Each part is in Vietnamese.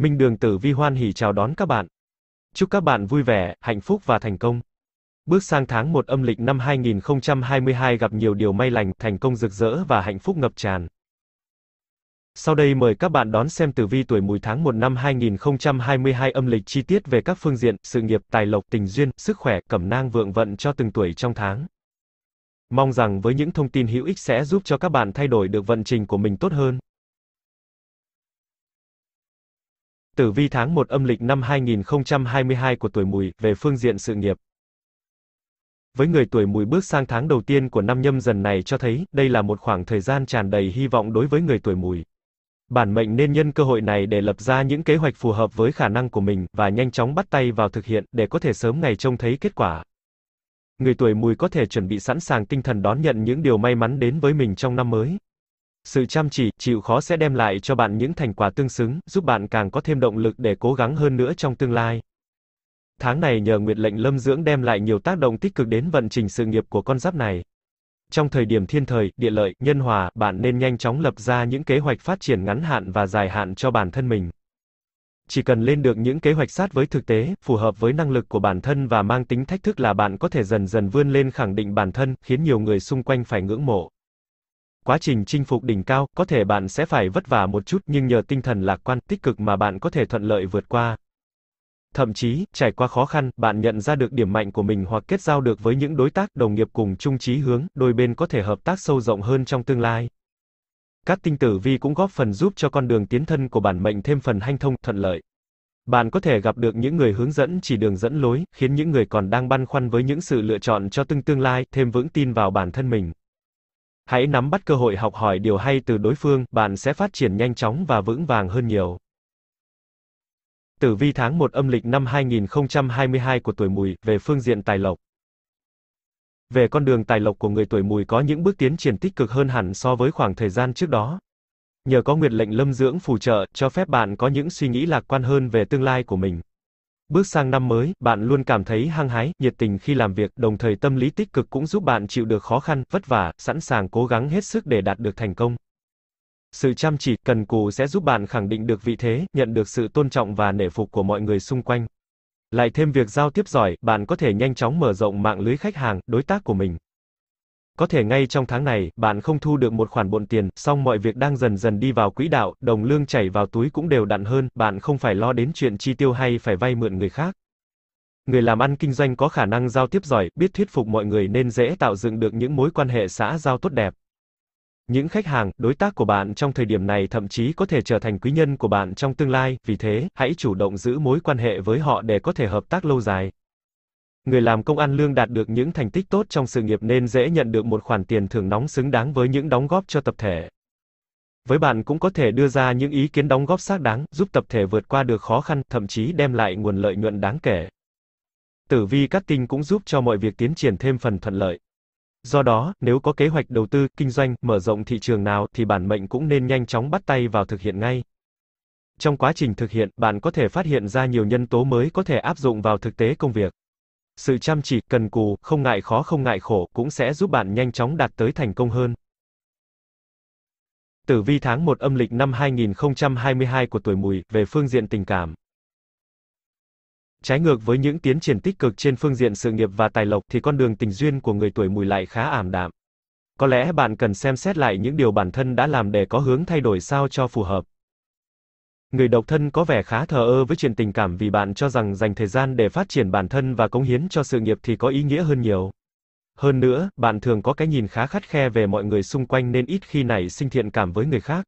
Minh Đường Tử Vi hoan hỉ chào đón các bạn. Chúc các bạn vui vẻ, hạnh phúc và thành công. Bước sang tháng 1 âm lịch năm 2022 gặp nhiều điều may lành, thành công rực rỡ và hạnh phúc ngập tràn. Sau đây mời các bạn đón xem tử vi tuổi mùi tháng 1 năm 2022 âm lịch chi tiết về các phương diện, sự nghiệp, tài lộc, tình duyên, sức khỏe, cẩm nang vượng vận cho từng tuổi trong tháng. Mong rằng với những thông tin hữu ích sẽ giúp cho các bạn thay đổi được vận trình của mình tốt hơn. Tử vi tháng 1 âm lịch năm 2022 của tuổi Mùi về phương diện sự nghiệp. Với người tuổi Mùi bước sang tháng đầu tiên của năm nhâm dần này cho thấy, đây là một khoảng thời gian tràn đầy hy vọng đối với người tuổi Mùi. Bản mệnh nên nhân cơ hội này để lập ra những kế hoạch phù hợp với khả năng của mình và nhanh chóng bắt tay vào thực hiện để có thể sớm ngày trông thấy kết quả. Người tuổi Mùi có thể chuẩn bị sẵn sàng tinh thần đón nhận những điều may mắn đến với mình trong năm mới sự chăm chỉ, chịu khó sẽ đem lại cho bạn những thành quả tương xứng, giúp bạn càng có thêm động lực để cố gắng hơn nữa trong tương lai. Tháng này nhờ Nguyệt lệnh Lâm dưỡng đem lại nhiều tác động tích cực đến vận trình sự nghiệp của con giáp này. Trong thời điểm thiên thời, địa lợi, nhân hòa, bạn nên nhanh chóng lập ra những kế hoạch phát triển ngắn hạn và dài hạn cho bản thân mình. Chỉ cần lên được những kế hoạch sát với thực tế, phù hợp với năng lực của bản thân và mang tính thách thức là bạn có thể dần dần vươn lên khẳng định bản thân, khiến nhiều người xung quanh phải ngưỡng mộ quá trình chinh phục đỉnh cao, có thể bạn sẽ phải vất vả một chút nhưng nhờ tinh thần lạc quan, tích cực mà bạn có thể thuận lợi vượt qua. Thậm chí, trải qua khó khăn, bạn nhận ra được điểm mạnh của mình hoặc kết giao được với những đối tác, đồng nghiệp cùng chung chí hướng, đôi bên có thể hợp tác sâu rộng hơn trong tương lai. Các tinh tử vi cũng góp phần giúp cho con đường tiến thân của bản mệnh thêm phần hanh thông, thuận lợi. Bạn có thể gặp được những người hướng dẫn chỉ đường dẫn lối, khiến những người còn đang băn khoăn với những sự lựa chọn cho tương tương lai, thêm vững tin vào bản thân mình. Hãy nắm bắt cơ hội học hỏi điều hay từ đối phương, bạn sẽ phát triển nhanh chóng và vững vàng hơn nhiều. Tử vi tháng 1 âm lịch năm 2022 của tuổi Mùi về phương diện tài lộc. Về con đường tài lộc của người tuổi Mùi có những bước tiến triển tích cực hơn hẳn so với khoảng thời gian trước đó. Nhờ có nguyệt lệnh lâm dưỡng phù trợ, cho phép bạn có những suy nghĩ lạc quan hơn về tương lai của mình. Bước sang năm mới, bạn luôn cảm thấy hăng hái, nhiệt tình khi làm việc, đồng thời tâm lý tích cực cũng giúp bạn chịu được khó khăn, vất vả, sẵn sàng cố gắng hết sức để đạt được thành công. Sự chăm chỉ, cần cù sẽ giúp bạn khẳng định được vị thế, nhận được sự tôn trọng và nể phục của mọi người xung quanh. Lại thêm việc giao tiếp giỏi, bạn có thể nhanh chóng mở rộng mạng lưới khách hàng, đối tác của mình. Có thể ngay trong tháng này, bạn không thu được một khoản bộn tiền, song mọi việc đang dần dần đi vào quỹ đạo, đồng lương chảy vào túi cũng đều đặn hơn, bạn không phải lo đến chuyện chi tiêu hay phải vay mượn người khác. Người làm ăn kinh doanh có khả năng giao tiếp giỏi, biết thuyết phục mọi người nên dễ tạo dựng được những mối quan hệ xã giao tốt đẹp. Những khách hàng, đối tác của bạn trong thời điểm này thậm chí có thể trở thành quý nhân của bạn trong tương lai, vì thế, hãy chủ động giữ mối quan hệ với họ để có thể hợp tác lâu dài người làm công ăn lương đạt được những thành tích tốt trong sự nghiệp nên dễ nhận được một khoản tiền thưởng nóng xứng đáng với những đóng góp cho tập thể. Với bạn cũng có thể đưa ra những ý kiến đóng góp xác đáng, giúp tập thể vượt qua được khó khăn, thậm chí đem lại nguồn lợi nhuận đáng kể. Tử vi cắt tinh cũng giúp cho mọi việc tiến triển thêm phần thuận lợi. Do đó, nếu có kế hoạch đầu tư, kinh doanh, mở rộng thị trường nào thì bản mệnh cũng nên nhanh chóng bắt tay vào thực hiện ngay. Trong quá trình thực hiện, bạn có thể phát hiện ra nhiều nhân tố mới có thể áp dụng vào thực tế công việc. Sự chăm chỉ, cần cù, không ngại khó không ngại khổ cũng sẽ giúp bạn nhanh chóng đạt tới thành công hơn. Tử vi tháng 1 âm lịch năm 2022 của tuổi Mùi về phương diện tình cảm. Trái ngược với những tiến triển tích cực trên phương diện sự nghiệp và tài lộc thì con đường tình duyên của người tuổi Mùi lại khá ảm đạm. Có lẽ bạn cần xem xét lại những điều bản thân đã làm để có hướng thay đổi sao cho phù hợp. Người độc thân có vẻ khá thờ ơ với chuyện tình cảm vì bạn cho rằng dành thời gian để phát triển bản thân và cống hiến cho sự nghiệp thì có ý nghĩa hơn nhiều. Hơn nữa, bạn thường có cái nhìn khá khắt khe về mọi người xung quanh nên ít khi nảy sinh thiện cảm với người khác.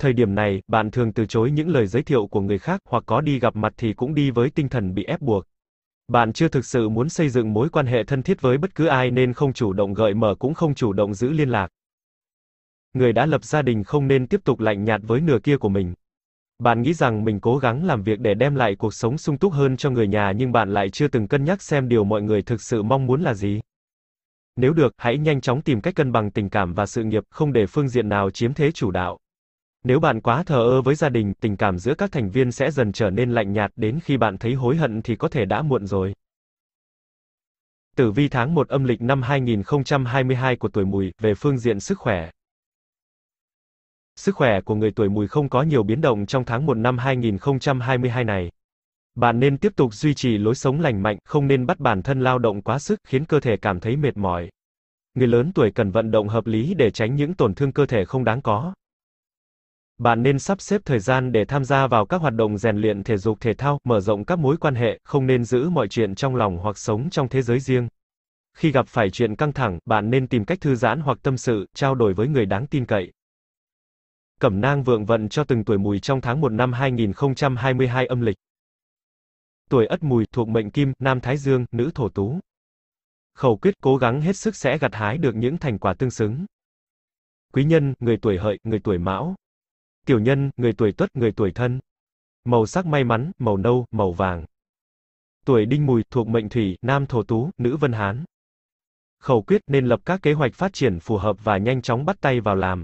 Thời điểm này, bạn thường từ chối những lời giới thiệu của người khác hoặc có đi gặp mặt thì cũng đi với tinh thần bị ép buộc. Bạn chưa thực sự muốn xây dựng mối quan hệ thân thiết với bất cứ ai nên không chủ động gợi mở cũng không chủ động giữ liên lạc. Người đã lập gia đình không nên tiếp tục lạnh nhạt với nửa kia của mình. Bạn nghĩ rằng mình cố gắng làm việc để đem lại cuộc sống sung túc hơn cho người nhà nhưng bạn lại chưa từng cân nhắc xem điều mọi người thực sự mong muốn là gì. Nếu được, hãy nhanh chóng tìm cách cân bằng tình cảm và sự nghiệp, không để phương diện nào chiếm thế chủ đạo. Nếu bạn quá thờ ơ với gia đình, tình cảm giữa các thành viên sẽ dần trở nên lạnh nhạt đến khi bạn thấy hối hận thì có thể đã muộn rồi. Tử vi tháng 1 âm lịch năm 2022 của tuổi Mùi, về phương diện sức khỏe, Sức khỏe của người tuổi mùi không có nhiều biến động trong tháng 1 năm 2022 này. Bạn nên tiếp tục duy trì lối sống lành mạnh, không nên bắt bản thân lao động quá sức, khiến cơ thể cảm thấy mệt mỏi. Người lớn tuổi cần vận động hợp lý để tránh những tổn thương cơ thể không đáng có. Bạn nên sắp xếp thời gian để tham gia vào các hoạt động rèn luyện thể dục thể thao, mở rộng các mối quan hệ, không nên giữ mọi chuyện trong lòng hoặc sống trong thế giới riêng. Khi gặp phải chuyện căng thẳng, bạn nên tìm cách thư giãn hoặc tâm sự, trao đổi với người đáng tin cậy. Cẩm nang vượng vận cho từng tuổi mùi trong tháng 1 năm 2022 âm lịch. Tuổi Ất Mùi thuộc mệnh Kim, Nam Thái Dương, nữ Thổ Tú. Khẩu quyết cố gắng hết sức sẽ gặt hái được những thành quả tương xứng. Quý nhân, người tuổi Hợi, người tuổi Mão. Tiểu nhân, người tuổi Tuất, người tuổi Thân. Màu sắc may mắn, màu nâu, màu vàng. Tuổi Đinh Mùi thuộc mệnh Thủy, Nam Thổ Tú, nữ Vân Hán. Khẩu quyết nên lập các kế hoạch phát triển phù hợp và nhanh chóng bắt tay vào làm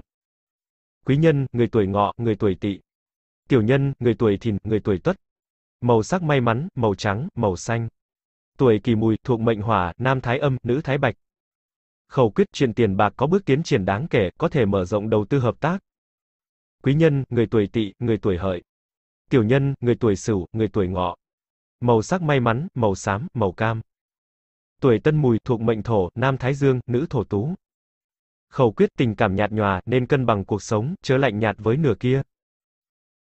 quý nhân, người tuổi ngọ, người tuổi tỵ. Tiểu nhân, người tuổi thìn, người tuổi tuất. Màu sắc may mắn, màu trắng, màu xanh. Tuổi kỳ mùi, thuộc mệnh hỏa, nam thái âm, nữ thái bạch. Khẩu quyết chuyện tiền bạc có bước tiến triển đáng kể, có thể mở rộng đầu tư hợp tác. Quý nhân, người tuổi tỵ, người tuổi hợi. Tiểu nhân, người tuổi sửu, người tuổi ngọ. Màu sắc may mắn, màu xám, màu cam. Tuổi tân mùi thuộc mệnh thổ, nam thái dương, nữ thổ tú. Khẩu quyết tình cảm nhạt nhòa, nên cân bằng cuộc sống, chớ lạnh nhạt với nửa kia.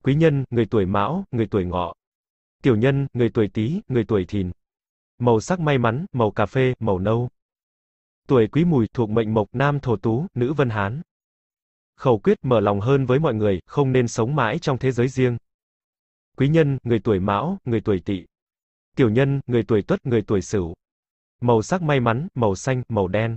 Quý nhân, người tuổi Mão, người tuổi Ngọ. Tiểu nhân, người tuổi Tý, người tuổi Thìn. Màu sắc may mắn, màu cà phê, màu nâu. Tuổi Quý Mùi thuộc mệnh Mộc, nam Thổ Tú, nữ Vân Hán. Khẩu quyết mở lòng hơn với mọi người, không nên sống mãi trong thế giới riêng. Quý nhân, người tuổi Mão, người tuổi Tỵ. Tiểu nhân, người tuổi Tuất, người tuổi Sửu. Màu sắc may mắn, màu xanh, màu đen.